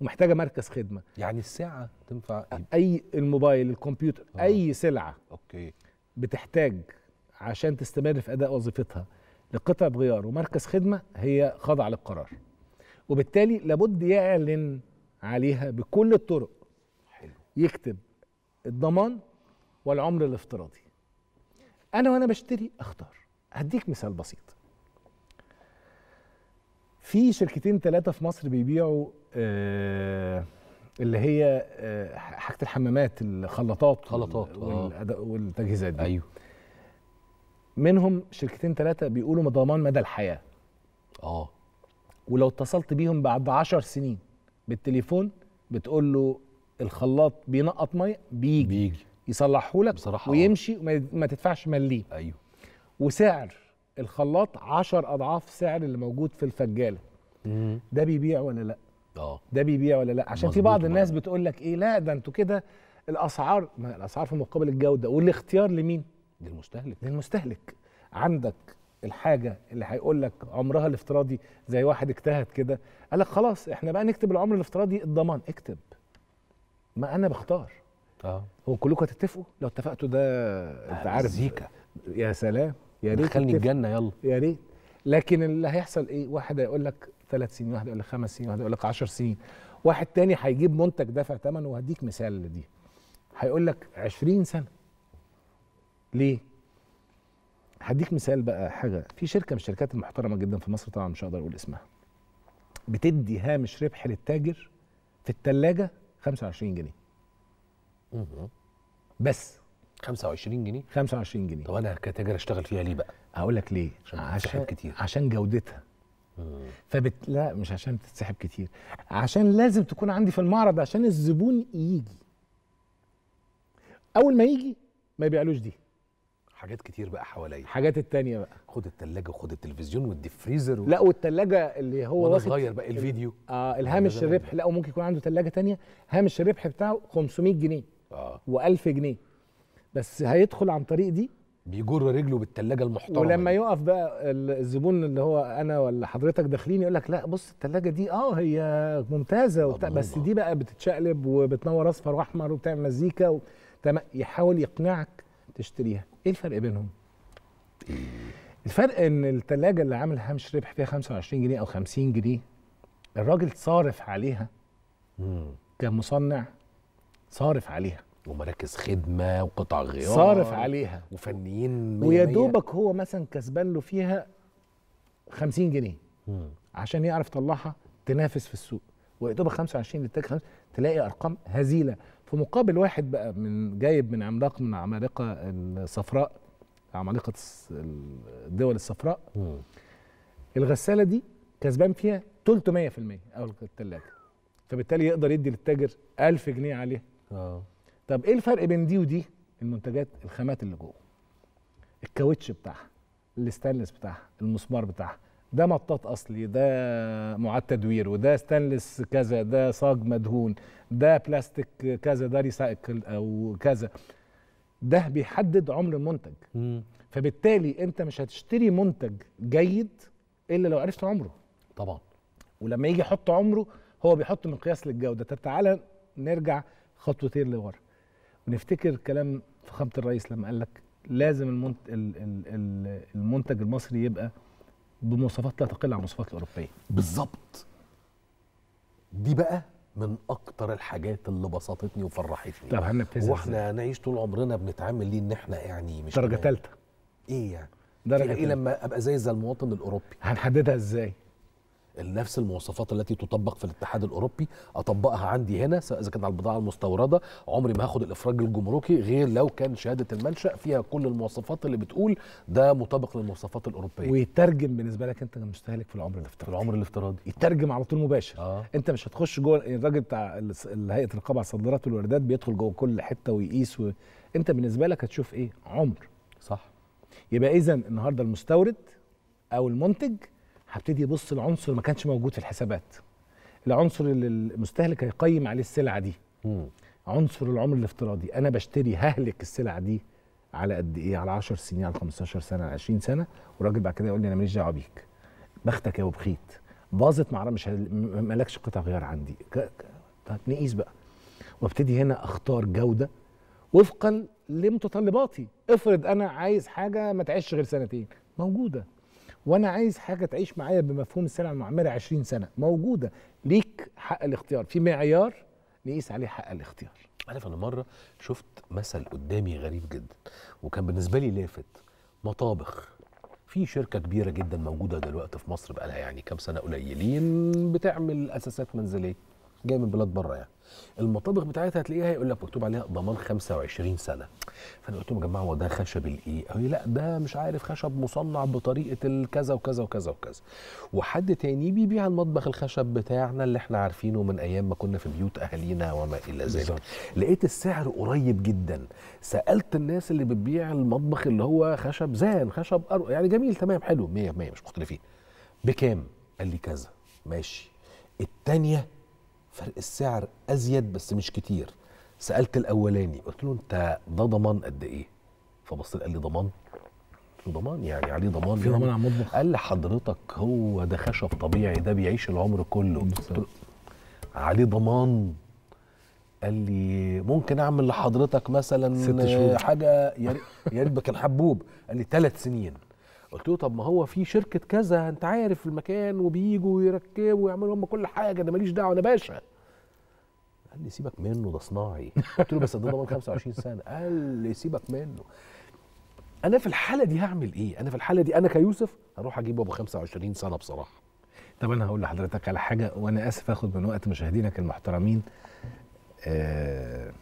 ومحتاجه مركز خدمه يعني الساعه تنفع اي الموبايل الكمبيوتر آه. اي سلعه اوكي بتحتاج عشان تستمر في اداء وظيفتها لقطع غيار ومركز خدمه هي خاضعه للقرار وبالتالي لابد يعلن عليها بكل الطرق يكتب الضمان والعمر الافتراضي انا وانا بشتري اختار هديك مثال بسيط في شركتين ثلاثة في مصر بيبيعوا آه، اللي هي آه، حاجة الحمامات الخلاطات خلطات آه. والتجهيزات دي أيوه منهم شركتين ثلاثة بيقولوا ضمان مدى الحياة اه ولو اتصلت بيهم بعد 10 سنين بالتليفون بتقول له الخلاط بينقط ميه بيجي بيجي يصلحه لك بصراحة آه. ويمشي وما تدفعش مليم ايوه وسعر الخلاط 10 اضعاف سعر اللي موجود في الفجاله ده بيبيع ولا لا اه ده بيبيع ولا لا عشان في بعض الناس بتقول لك ايه لا ده انتوا كده الاسعار ما الاسعار في مقابل الجوده والاختيار لمين للمستهلك للمستهلك عندك الحاجه اللي هيقول لك عمرها الافتراضي زي واحد اجتهد كده قال لك خلاص احنا بقى نكتب العمر الافتراضي الضمان اكتب ما انا بختار اه هو كلكم هتتفقوا لو اتفقتوا ده آه، انت عارف زيكا يا سلام يا ريت دخلني الجنه يلا يا ريت لكن اللي هيحصل ايه واحد هيقول لك ثلاث سنين واحد يقول لك خمس سنين واحد يقول لك 10 سنين واحد تاني هيجيب منتج دافع ثمنه وهديك مثال لدي هيقول لك 20 سنه ليه هديك مثال بقى حاجه في شركه من الشركات المحترمه جدا في مصر طبعا مش هقدر اقول اسمها بتدي هامش ربح للتاجر في الثلاجه 25 جنيه بس 25 جنيه 25 جنيه طب انا كتاجر اشتغل فيها ليه بقى هقول لك ليه عشان, عشان كتير عشان جودتها فبت لا مش عشان تتسحب كتير عشان لازم تكون عندي في المعرض عشان الزبون يجي اول ما يجي ما يبيعلوش دي حاجات كتير بقى حواليا الحاجات التانية بقى خد التلاجة وخد التلفزيون فريزر و... لا والتلاجة اللي هو وانا صغير بقى الفيديو اه يعني الهامش الربح لا وممكن يكون عنده تلاجة تانية هامش الربح بتاعه 500 جنيه اه و1000 جنيه بس هيدخل عن طريق دي بيجر رجله بالتلاجة المحترمة ولما دي. يقف بقى الزبون اللي هو انا ولا حضرتك داخلين يقول لك لا بص التلاجة دي اه هي ممتازة وبتاع بس دي بقى بتتشقلب وبتنور اصفر واحمر وبتعمل مزيكا و... يحاول يقنعك تشتريها ايه الفرق بينهم؟ الفرق ان الثلاجه اللي عامل هامش ربح فيها 25 جنيه او 50 جنيه الراجل صارف عليها كمصنع صارف عليها ومراكز خدمه وقطع غيار صارف عليها وفنيين ويا دوبك هو مثلا كسبان له فيها 50 جنيه مم. عشان يعرف يطلعها تنافس في السوق ويا دوبك 25 تلاقي ارقام هزيله في مقابل واحد بقى من جايب من عملاق من عمالقه الصفراء عمالقه الدول الصفراء الغساله دي كسبان فيها 300% او الثلاجه فبالتالي يقدر يدي للتاجر 1000 جنيه عليها اه طب ايه الفرق بين دي ودي المنتجات الخامات اللي جوه الكاوتش بتاعها الاستانلس بتاعها المسمار بتاعها ده مطاط اصلي ده معاد تدوير وده ستانلس كذا ده صاج مدهون ده بلاستيك كذا ده ريسايكل او كذا ده بيحدد عمر المنتج مم. فبالتالي انت مش هتشتري منتج جيد الا لو عرفت عمره طبعا ولما يجي يحط عمره هو بيحط مقياس للجوده طب تعالى نرجع خطوتين لورا ونفتكر كلام فخامه الرئيس لما قال لك لازم المنتج المنتج المصري يبقى بمواصفات لا تقل عن المواصفات الاوروبيه بالظبط دي بقى من اكتر الحاجات اللي بسطتني وفرحتني طب هنبتزل واحنا نعيش طول عمرنا بنتعامل ليه ان احنا يعني مش درجه ثالثه ايه يعني درجه ايه لما ابقى زي زي المواطن الاوروبي هنحددها ازاي نفس المواصفات التي تطبق في الاتحاد الاوروبي اطبقها عندي هنا سواء اذا كانت على البضاعه المستورده عمري ما هاخد الافراج الجمركي غير لو كان شهاده المنشا فيها كل المواصفات اللي بتقول ده مطابق للمواصفات الاوروبيه ويترجم بالنسبه لك انت كمستهلك في العمر الافتراضي العمر الافتراضي يترجم على طول مباشر آه. انت مش هتخش جوه الراجل بتاع هيئه الرقابه على الصادرات والواردات بيدخل جوه كل حته ويقيس و... انت بالنسبه لك هتشوف ايه عمر صح يبقى اذا النهارده المستورد او المنتج هبتدي ابص لعنصر ما كانش موجود في الحسابات العنصر اللي المستهلك هيقيم عليه السلعه دي مم. عنصر العمر الافتراضي انا بشتري ههلك السلعه دي على قد ايه على 10 سنين على 15 سنه على 20 سنه والراجل بعد كده يقول لي انا ماليش دعوه بيك بختك يا وبخيت باظت مع مش مالكش قطع غيار عندي طب نقيس بقى وابتدي هنا اختار جوده وفقا لمتطلباتي افرض انا عايز حاجه ما تعيش غير سنتين موجوده وانا عايز حاجه تعيش معايا بمفهوم السلعه المعمره 20 سنه موجوده ليك حق الاختيار في معيار نقيس عليه حق الاختيار عارف انا مره شفت مثل قدامي غريب جدا وكان بالنسبه لي لافت مطابخ في شركه كبيره جدا موجوده دلوقتي في مصر بقى لها يعني كام سنه قليلين بتعمل اساسات منزليه جاي من بلاد بره يعني المطابخ بتاعتها هتلاقيها هيقول لك مكتوب عليها ضمان 25 سنه فانا قلت لهم يا جماعه هو ده خشب الايه؟ قالوا لا ده مش عارف خشب مصنع بطريقه الكذا وكذا وكذا وكذا وحد تاني بيبيع المطبخ الخشب بتاعنا اللي احنا عارفينه من ايام ما كنا في بيوت اهالينا وما الى ذلك لقيت السعر قريب جدا سالت الناس اللي بتبيع المطبخ اللي هو خشب زان خشب أرو... يعني جميل تمام حلو 100% مش مختلفين بكام؟ قال لي كذا ماشي الثانيه فرق السعر ازيد بس مش كتير سالت الاولاني قلت له انت ده ضمان قد ايه فبص قال لي ضمان ضمان يعني عليه ضمان في ضمان يعني. على المطبخ قال لي حضرتك هو ده خشب طبيعي ده بيعيش العمر كله عليه ضمان قال لي ممكن اعمل لحضرتك مثلا ست شهور. حاجه يا ريت كان حبوب قال لي ثلاث سنين قلت له طب ما هو في شركه كذا انت عارف المكان وبييجوا ويركبوا ويعملوا هم كل حاجه انا ماليش دعوه انا باشا قال لي سيبك منه ده صناعي قلت له بس ده ضمان 25 سنه قال لي سيبك منه انا في الحاله دي هعمل ايه انا في الحاله دي انا كيوسف هروح اجيبه ابو 25 سنه بصراحه طب انا هقول لحضرتك على حاجه وانا اسف اخد من وقت مشاهدينك المحترمين آه،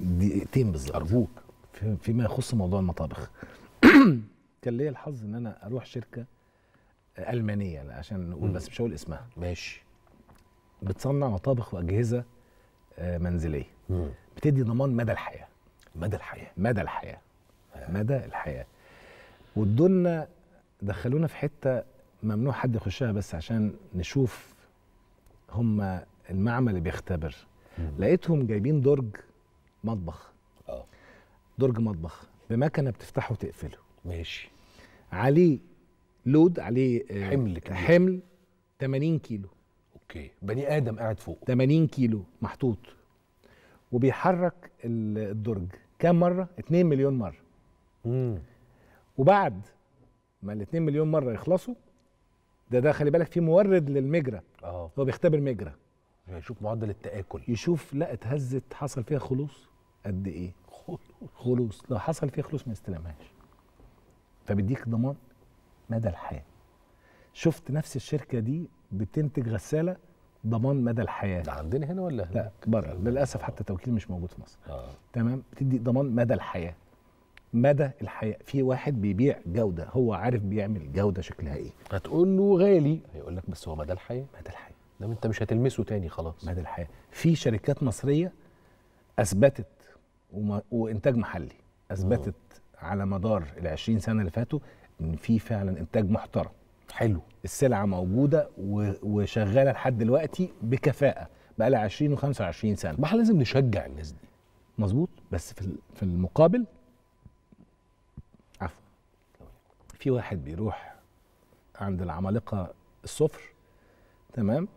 دقيقتين بالظبط ارجوك فيما يخص موضوع المطابخ [COUGHS] كان ليا الحظ ان انا اروح شركه المانيه عشان نقول بس مش هقول اسمها ماشي بتصنع مطابخ واجهزه آه، منزليه مم. بتدي ضمان مدى الحياه مدى الحياه مدى الحياه مدى الحياه ودولنا دخلونا في حته ممنوع حد يخشها بس عشان نشوف هم المعمل اللي بيختبر مم. لقيتهم جايبين درج مطبخ اه درج مطبخ بمكنه بتفتحه وتقفله ماشي عليه لود عليه آه، حمل كبير. حمل 80 كيلو اوكي بني ادم قاعد فوق 80 كيلو محطوط وبيحرك الدرج كام مره 2 مليون مره امم وبعد ما ال 2 مليون مره يخلصوا ده ده خلي بالك في مورد للمجرى اه هو بيختبر مجرى يشوف معدل التآكل يشوف لا اتهزت حصل فيها خلوص قد ايه خلوص خلوص لو حصل فيها خلوص ما يستلمهاش فبيديك ضمان مدى الحياه شفت نفس الشركه دي بتنتج غساله ضمان مدى الحياه ده عندنا هنا ولا لا بره للاسف حتى التوكيل مش موجود في مصر آه. تمام بتدي ضمان مدى الحياه مدى الحياه في واحد بيبيع جوده هو عارف بيعمل جوده شكلها ايه هتقول له غالي هيقول لك بس هو مدى الحياه مدى الحياه ده انت مش هتلمسه تاني خلاص مدى الحياه في شركات مصريه اثبتت وما... وانتاج محلي اثبتت آه. على مدار ال 20 سنه اللي فاتوا ان في فعلا انتاج محترم حلو السلعه موجوده وشغاله لحد دلوقتي بكفاءه بقى لها 20 و25 سنه ما احنا لازم نشجع الناس دي مظبوط بس في في المقابل عفوا في واحد بيروح عند العمالقه الصفر تمام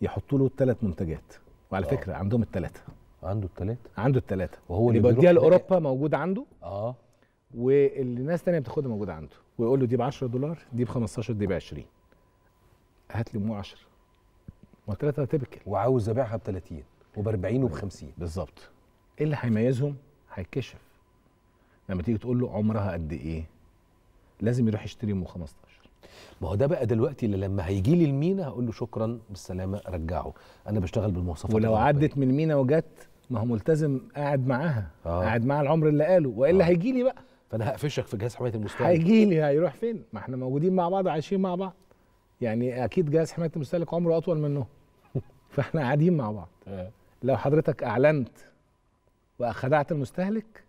يحطوا له الثلاث منتجات وعلى أوه. فكره عندهم الثلاثه عنده الثلاثه عنده الثلاثه وهو اللي بيوديها لاوروبا موجود عنده اه واللي ناس تانية بتاخدها موجودة عنده ويقول له دي ب 10 دولار دي ب 15 دي ب 20 هات لي مو 10 ما الثلاثة تبكل وعاوز ابيعها ب 30 وب 40 وب 50 بالظبط ايه اللي هيميزهم؟ هيتكشف لما تيجي تقول له عمرها قد ايه؟ لازم يروح يشتري ام 15 ما هو ده بقى دلوقتي اللي لما هيجي لي المينا هقول له شكرا بالسلامه رجعه انا بشتغل بالمواصفات ولو عدت من المينا وجت ما هو ملتزم قاعد معاها آه. قاعد مع العمر اللي قاله والا آه. هيجي لي بقى فانا هقفشك في جهاز حمايه المستهلك هيجي لي هيروح فين؟ ما احنا موجودين مع بعض عايشين مع بعض يعني اكيد جهاز حمايه المستهلك عمره اطول منه [LAUGHS] فاحنا قاعدين مع بعض آه. لو حضرتك اعلنت واخدعت المستهلك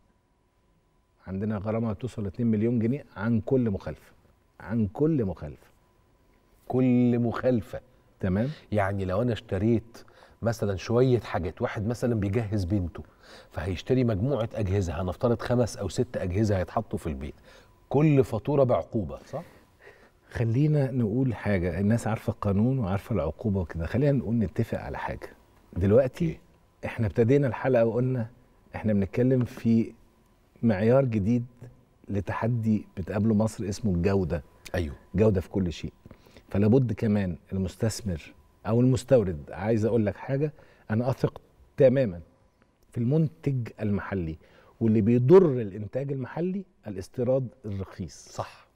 عندنا غرامه توصل 2 مليون جنيه عن كل مخالفه عن كل مخالفه كل مخالفه تمام يعني لو انا اشتريت مثلا شويه حاجات واحد مثلا بيجهز بنته فهيشتري مجموعه اجهزه هنفترض خمس او ست اجهزه هيتحطوا في البيت كل فاتوره بعقوبه صح خلينا نقول حاجه الناس عارفه القانون وعارفه العقوبه وكده خلينا نقول نتفق على حاجه دلوقتي احنا ابتدينا الحلقه وقلنا احنا بنتكلم في معيار جديد لتحدي بتقابله مصر اسمه الجوده ايوه جوده في كل شيء فلابد كمان المستثمر او المستورد عايز اقول لك حاجه انا اثق تماما في المنتج المحلي واللي بيضر الانتاج المحلي الاستيراد الرخيص صح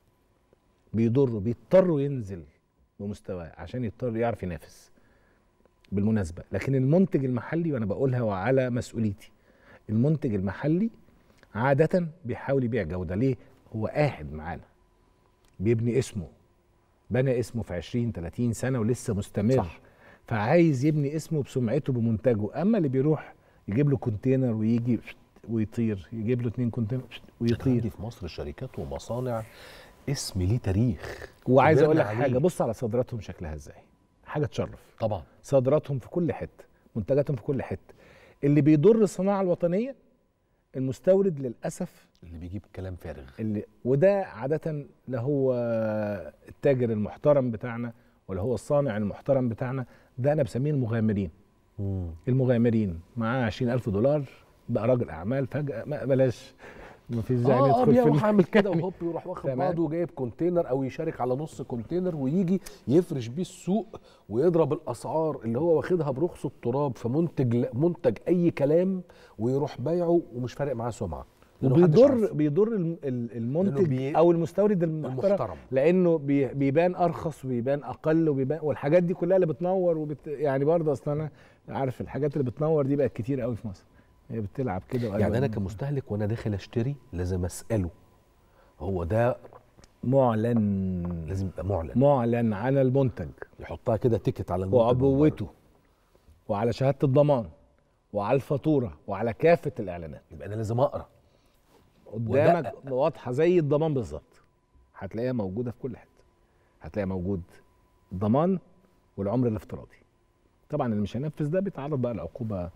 بيضره بيضطر ينزل بمستواه عشان يضطر يعرف ينافس بالمناسبه لكن المنتج المحلي وانا بقولها وعلى مسؤوليتي المنتج المحلي عاده بيحاول يبيع جوده ليه هو قاعد معانا بيبني اسمه بنى اسمه في 20 30 سنه ولسه مستمر صح. فعايز يبني اسمه بسمعته بمنتجه اما اللي بيروح يجيب له كونتينر ويجي ويطير يجيب له اتنين كونتينر ويطير عندي في مصر شركات ومصانع اسم ليه تاريخ وعايز اقول لك حاجه بص على صادراتهم شكلها ازاي حاجه تشرف طبعا صادراتهم في كل حته منتجاتهم في كل حته اللي بيضر الصناعه الوطنيه المستورد للاسف اللي بيجيب كلام فارغ اللي وده عاده لا هو التاجر المحترم بتاعنا ولا هو الصانع المحترم بتاعنا ده انا بسميه المغامرين مم. المغامرين معاه 20000 دولار بقى راجل اعمال فجاه ما بلاش ما فيش زعل آه في يروح عامل كده وهوب [LAUGHS] يروح واخد بعضه وجايب كونتينر او يشارك على نص كونتينر ويجي يفرش بيه السوق ويضرب الاسعار اللي هو واخدها برخص التراب في منتج منتج اي كلام ويروح بايعه ومش فارق معاه سمعه وبيضر بيضر المنتج او المستورد المحترم, المحترم. لانه بيبان ارخص وبيبان اقل وبيبان والحاجات دي كلها اللي بتنور وبت يعني برضه اصل انا عارف الحاجات اللي بتنور دي بقت كتير قوي في مصر هي بتلعب كده يعني انا كمستهلك وانا داخل اشتري لازم اساله هو ده معلن لازم يبقى معلن معلن على المنتج يحطها كده تيكت على المنتج وعبوته وعلى شهاده الضمان وعلى الفاتوره وعلى كافه الاعلانات يبقى انا لازم اقرا قدامك واضحه زي الضمان بالظبط هتلاقيها موجوده في كل حته هتلاقيها موجود الضمان والعمر الافتراضي طبعا اللي مش هينفذ ده بيتعرض بقى لعقوبه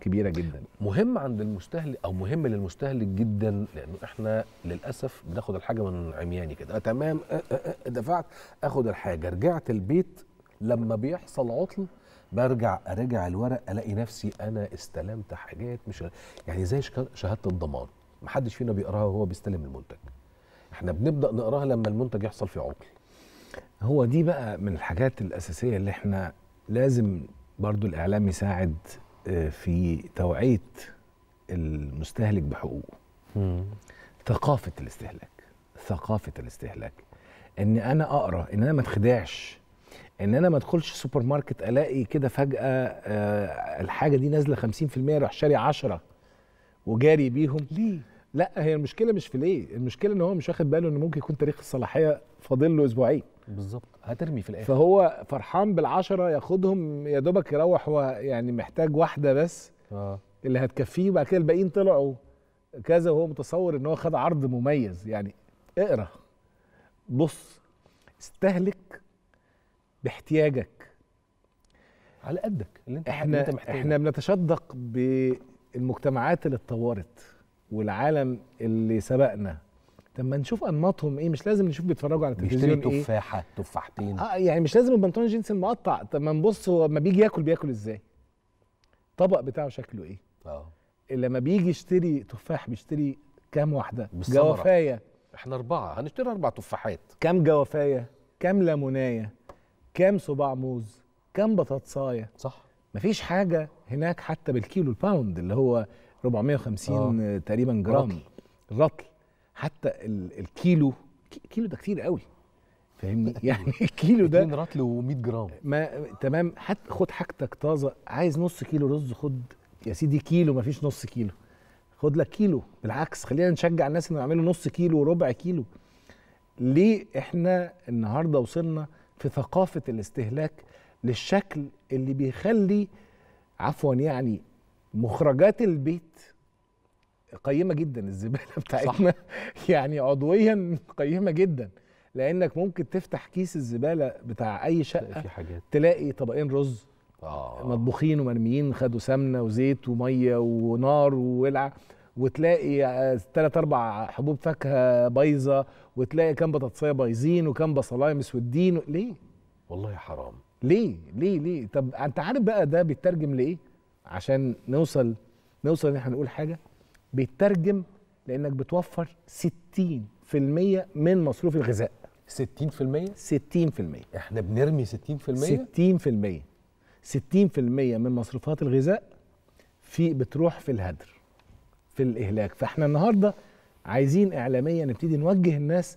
كبيره جدا مهم عند المستهلك او مهم للمستهلك جدا لانه احنا للاسف بناخد الحاجه من عمياني كده آه، تمام آه،, أه أه دفعت اخد الحاجه رجعت البيت لما بيحصل عطل برجع ارجع الورق الاقي نفسي انا استلمت حاجات مش يعني زي شهاده الضمان محدش فينا بيقراها وهو بيستلم المنتج احنا بنبدا نقراها لما المنتج يحصل فيه عطل هو دي بقى من الحاجات الاساسيه اللي احنا لازم برضو الاعلام يساعد آه، في توعيه المستهلك بحقوقه ثقافه الاستهلاك ثقافه الاستهلاك ان انا اقرا ان انا ما اتخدعش ان انا ما ادخلش سوبر ماركت الاقي كده فجاه آه، الحاجه دي نازله 50% اروح شاري 10 وجاري بيهم ليه لا هي المشكله مش في ليه المشكله ان هو مش واخد باله ان ممكن يكون تاريخ الصلاحيه فاضل له اسبوعين بالظبط هترمي في الاخر فهو فرحان بالعشرة ياخدهم يا دوبك يروح هو يعني محتاج واحده بس آه. اللي هتكفيه وبعد كده الباقيين طلعوا كذا وهو متصور ان هو خد عرض مميز يعني اقرا بص استهلك باحتياجك على قدك اللي انت احنا اللي انت محتاجه احنا بنتشدق بالمجتمعات اللي اتطورت والعالم اللي سبقنا طب ما نشوف انماطهم ايه مش لازم نشوف بيتفرجوا على التلفزيون ايه تفاحه تفاحتين اه يعني مش لازم البنطلون جينز المقطع طب ما نبص هو لما بيجي ياكل بياكل ازاي الطبق بتاعه شكله ايه اه لما بيجي يشتري تفاح بيشتري كام واحده جوافايه احنا اربعه هنشتري اربع تفاحات كام جوافايه كام لمونايه كام صباع موز كام بطاطسايه صح مفيش حاجه هناك حتى بالكيلو الباوند اللي هو 450 آه. تقريبا جرام رطل, رطل. حتى الكيلو كيلو ده كتير قوي فاهمني [LAUGHS] يعني الكيلو ده رطل و100 جرام ما تمام حتى خد حاجتك طازه عايز نص كيلو رز خد يا سيدي كيلو ما فيش نص كيلو خد لك كيلو بالعكس خلينا نشجع الناس انهم يعملوا نص كيلو وربع كيلو ليه احنا النهارده وصلنا في ثقافه الاستهلاك للشكل اللي بيخلي عفوا يعني مخرجات البيت قيمه جدا الزباله [LAUGHS] بتاعتنا صح. [LAUGHS] يعني عضويا قيمه جدا لانك ممكن تفتح كيس الزباله بتاع اي شقه في حاجات. تلاقي طبقين رز آه. مطبوخين ومرميين خدوا سمنه وزيت وميه ونار وولعه وتلاقي ثلاث اربع حبوب فاكهه بايظه وتلاقي كام بطاطسيه بايظين وكام بصلايه مسودين ليه والله حرام ليه ليه ليه طب انت عارف بقى ده بيترجم لايه عشان نوصل نوصل ان احنا نقول حاجه بيترجم لانك بتوفر 60% من مصروف الغذاء 60% 60% احنا بنرمي 60% 60% 60% من مصروفات الغذاء في بتروح في الهدر في الاهلاك فاحنا النهارده عايزين اعلاميا نبتدي نوجه الناس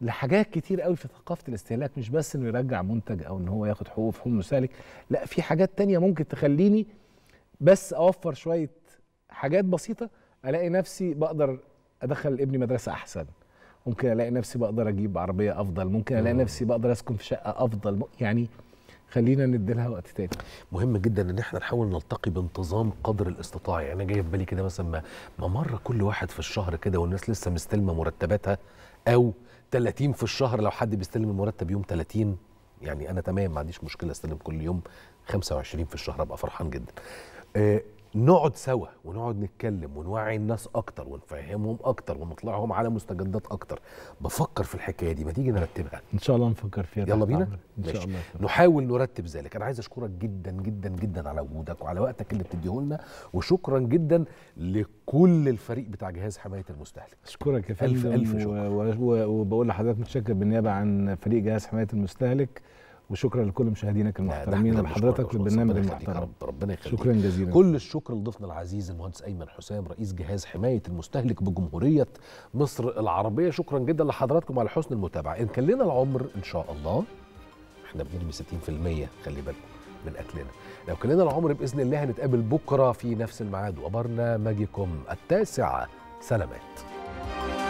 لحاجات كتير قوي في ثقافه الاستهلاك مش بس انه يرجع منتج او ان هو ياخد حقوق في حقوق سالك لا في حاجات تانية ممكن تخليني بس اوفر شويه حاجات بسيطه الاقي نفسي بقدر ادخل ابني مدرسه احسن ممكن الاقي نفسي بقدر اجيب عربيه افضل ممكن الاقي نفسي بقدر اسكن في شقه افضل يعني خلينا نديلها وقت تاني مهم جدا ان احنا نحاول نلتقي بانتظام قدر الاستطاع يعني انا جاي في بالي كده مثلا ما مره كل واحد في الشهر كده والناس لسه مستلمه مرتباتها او 30 في الشهر لو حد بيستلم المرتب يوم 30 يعني انا تمام ما عنديش مشكله استلم كل يوم 25 في الشهر ابقى فرحان جدا آه، نقعد سوا ونقعد نتكلم ونوعي الناس اكتر ونفهمهم اكتر ونطلعهم على مستجدات اكتر بفكر في الحكايه دي ما تيجي نرتبها ان شاء الله نفكر فيها يلا بينا ان شاء الله نحاول نرتب ذلك انا عايز اشكرك جدا جدا جدا على وجودك وعلى وقتك اللي بتديه لنا وشكرا جدا لكل الفريق بتاع جهاز حمايه المستهلك اشكرك يا فندم الف الف شكر وبقول لحضرتك متشكر بالنيابه عن فريق جهاز حمايه المستهلك وشكرا لكل مشاهدينك المحترمين في البرنامج المحترم ربنا يخليك شكرا جزيلا كل الشكر لضيفنا العزيز المهندس ايمن حسام رئيس جهاز حمايه المستهلك بجمهوريه مصر العربيه شكرا جدا لحضراتكم على حسن المتابعه ان كان لنا العمر ان شاء الله احنا بنرمي 60% خلي بالكم من اكلنا لو كان لنا العمر باذن الله هنتقابل بكره في نفس الميعاد وبرنامجكم التاسع سلامات